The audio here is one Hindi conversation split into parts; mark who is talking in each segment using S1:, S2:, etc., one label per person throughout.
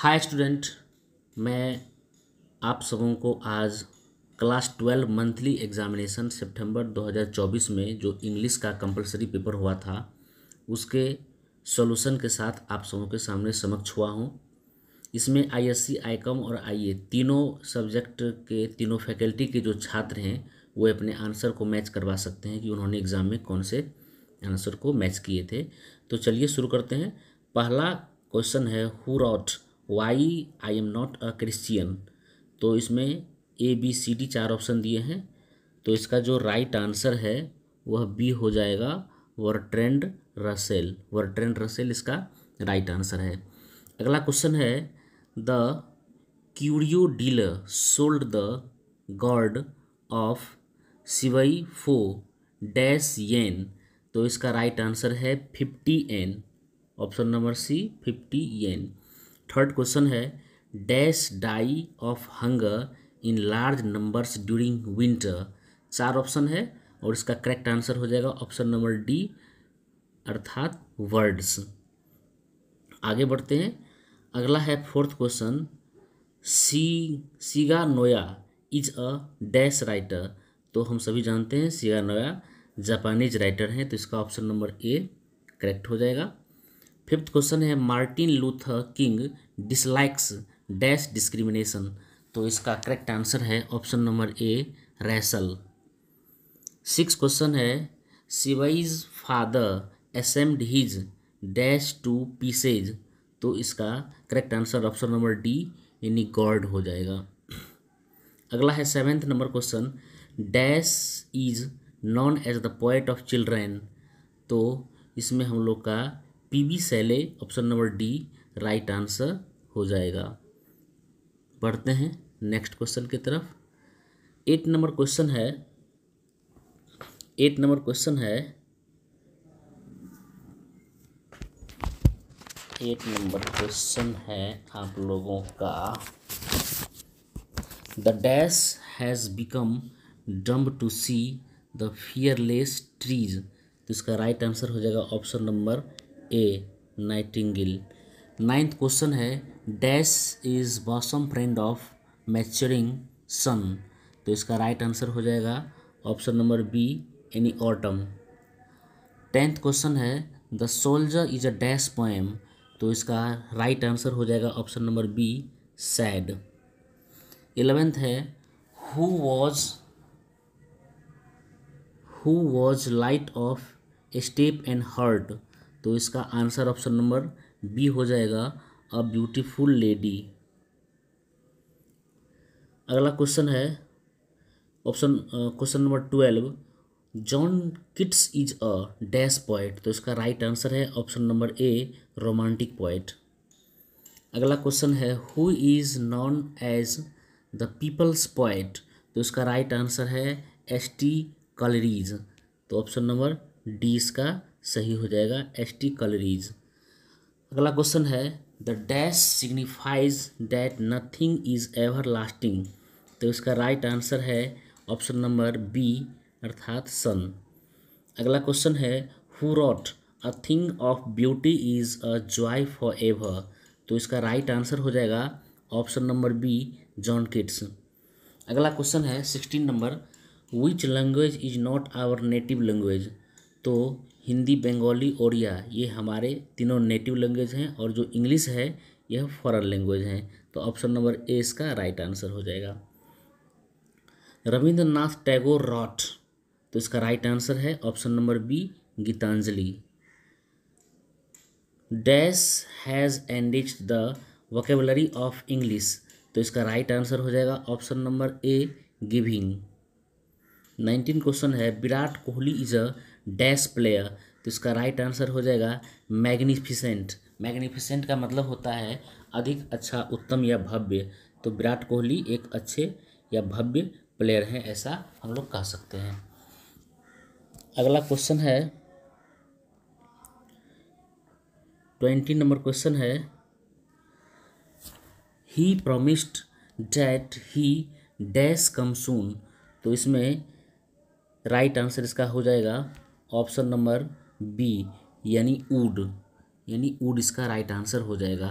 S1: हाय स्टूडेंट मैं आप सबों को आज class twelve monthly examination September 2024 में जो इंग्लिश का कंपलसरी पेपर हुआ था उसके सॉल्यूशन के साथ आप सबों के सामने समक्ष हुआ हूँ इसमें आईएससी आईकॉम और आईए तीनों सब्जेक्ट के तीनों फैकल्टी के जो छात्र हैं वो अपने आंसर को मैच करवा सकते हैं कि उन्होंने एग्ज़ाम में कौन से आंसर को मैच किए थे तो चलिए शुरू करते हैं पहला क्वेश्चन है who wrote why I am not a Christian तो इसमें ए बी सी डी चार ऑप्शन दिए हैं तो इसका जो राइट आंसर है वह बी हो जाएगा वर्ट्रेंड रसेल वर्ट्रेंड रसेल इसका राइट आंसर है अगला क्वेश्चन है the curio dealer sold the god of Siva for dash yen तो इसका राइट आंसर है fifty yen option number C fifty yen third question है dash die of hunger in large numbers during winter चार ऑप्शन है और इसका करेक्ट आंसर हो जाएगा ऑप्शन नंबर डी अर्थात वर्ड्स आगे बढ़ते हैं अगला है फोर्थ क्वेश्चन सी सीगा नोया इज अ डैश राइटर तो हम सभी जानते हैं सीगा नोया जापानीज राइटर हैं तो इसका ऑप्शन नंबर ए करेक्ट हो जाएगा फिफ्थ क्वेश्चन है Martin Luther King dislikes dash discrimination तो इसका करेक्ट आंसर है option number A racial six question है सिवाइज father assumed his dash to pieces तो इसका correct answer option number D यानी गॉड हो जाएगा अगला है seventh number question dash is known as the poet of children तो इसमें हम लोग का P B Shelley option number D right answer हो जाएगा बढ़ते हैं नेक्स्ट क्वेश्चन की तरफ एट नंबर क्वेश्चन है एट नंबर क्वेश्चन है एट नंबर क्वेश्चन है आप लोगों का the dash has become dumb to see the fearless trees तो इसका राइट आंसर हो जाएगा option number A nightingale ninth question है dash is bosom friend of maturing sun तो इसका राइट आंसर हो जाएगा option number B any autumn tenth question है the soldier is a dash poem तो इसका राइट आंसर हो जाएगा option number B sad eleventh है who was who was light of step and heart तो इसका आंसर ऑप्शन नंबर बी हो जाएगा अ ब्यूटीफुल लेडी अगला क्वेश्चन है option question number twelve John Keats is a dash point तो इसका राइट right आंसर है option number A romantic point अगला क्वेश्चन है who is known as the people's point तो इसका राइट right आंसर है एस टी कलरीज तो ऑप्शन नंबर डी इसका सही हो जाएगा एस टी कलरीज अगला क्वेश्चन है the dash signifies that nothing is ever lasting तो इसका राइट right आंसर है ऑप्शन नंबर बी अर्थात सन अगला क्वेश्चन है who wrote a thing of beauty is a joy forever तो इसका राइट right आंसर हो जाएगा option number B John Keats अगला क्वेश्चन है sixteen number which language is not our native language तो हिंदी बंगाली ओडिया ये हमारे तीनों नेटिव लैंग्वेज हैं और जो इंग्लिश है यह फॉरन लैंग्वेज है तो ऑप्शन नंबर ए इसका राइट आंसर हो जाएगा रविंद्रनाथ टैगोर रॉट तो इसका राइट आंसर है option number B Gitanjali dash has एंडिज द वोकेबलरी ऑफ इंग्लिश तो इसका राइट आंसर हो जाएगा ऑप्शन नंबर ए गिविंग नाइनटीन क्वेश्चन है Virat Kohli is a dash player तो इसका राइट आंसर हो जाएगा मैग्निफिसेंट मैग्निफिसेंट का मतलब होता है अधिक अच्छा उत्तम या भव्य तो विराट कोहली एक अच्छे या भव्य प्लेयर हैं ऐसा हम लोग कह सकते हैं अगला क्वेश्चन है ट्वेंटी नंबर क्वेश्चन है he promised that he dash come soon तो इसमें राइट आंसर इसका हो जाएगा ऑप्शन नंबर बी यानी ऊड यानी ऊड इसका राइट आंसर हो जाएगा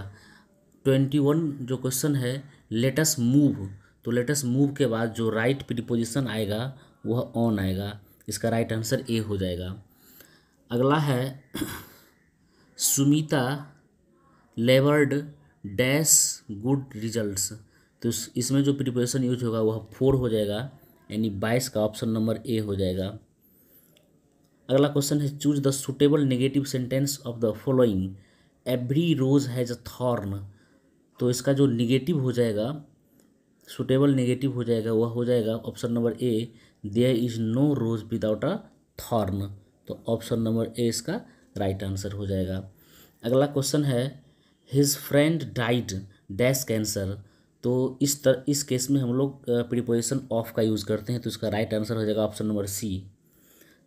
S1: ट्वेंटी वन जो क्वेश्चन है लेटस मूव तो लेटस मूव के बाद जो राइट प्रिपोजिशन आएगा वह ऑन आएगा इसका राइट आंसर ए हो जाएगा अगला है Sumita laboured dash good results तो इसमें जो प्रिपोजिशन यूज होगा वह फोर हो जाएगा यानी बाईस का ऑप्शन नंबर ए हो जाएगा अगला क्वेश्चन है choose the suitable negative sentence of the following every rose has a thorn तो इसका जो निगेटिव हो जाएगा सुटेबल नेगेटिव हो जाएगा वह हो जाएगा option number A there is no rose without a thorn तो ऑप्शन नंबर ए इसका राइट right आंसर हो जाएगा अगला क्वेश्चन है his friend died dash cancer तो इस तर इस केस में हम लोग प्रिपोजिशन ऑफ का यूज़ करते हैं तो इसका राइट आंसर हो जाएगा option number C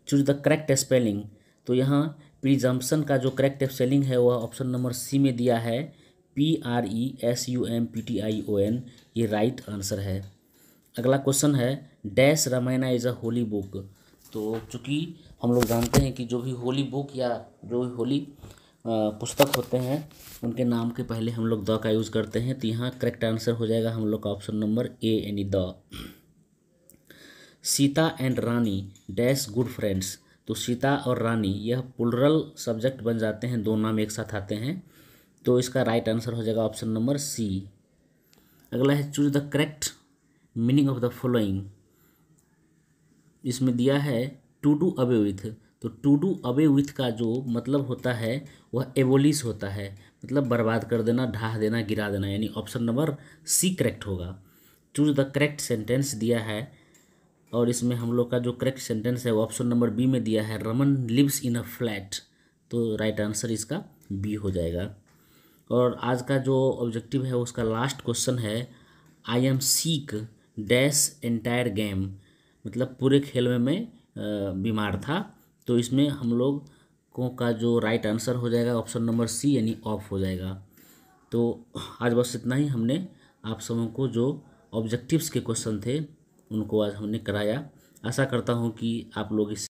S1: choose the correct spelling तो यहाँ प्रिजम्पन का जो करेक्ट स्पेलिंग है वह ऑप्शन नंबर सी में दिया है P R E S U M P T I O N ये राइट आंसर है अगला क्वेश्चन है dash Ramayana is a holy book तो चूँकि हम लोग जानते हैं कि जो भी होली बुक या जो भी होली पुस्तक होते हैं उनके नाम के पहले हम लोग द का यूज़ करते हैं तो यहाँ करेक्ट आंसर हो जाएगा हम लोग का ऑप्शन नंबर ए यानी the Sita and Rani dash good friends तो सीता और रानी यह पुलरल सब्जेक्ट बन जाते हैं दो नाम एक साथ आते हैं तो इसका राइट आंसर हो जाएगा ऑप्शन नंबर सी अगला है choose the correct meaning of the following इसमें दिया है टू टू अवे विथ तो टू डू अवे विथ का जो मतलब होता है वह एवोलिस होता है मतलब बर्बाद कर देना ढाह देना गिरा देना यानी ऑप्शन नंबर सी करेक्ट होगा चूज द करेक्ट सेंटेंस दिया है और इसमें हम लोग का जो करेक्ट सेंटेंस है वो ऑप्शन नंबर बी में दिया है Raman lives in a flat तो राइट right आंसर इसका बी हो जाएगा और आज का जो ऑब्जेक्टिव है उसका लास्ट क्वेश्चन है I am sick dash entire game मतलब पूरे खेल में मैं बीमार था तो इसमें हम लोग को का जो राइट आंसर हो जाएगा ऑप्शन नंबर सी यानी ऑफ हो जाएगा तो आज बस इतना ही हमने आप सबों को जो ऑब्जेक्टिव्स के क्वेश्चन थे उनको आज हमने कराया आशा करता हूँ कि आप लोग इस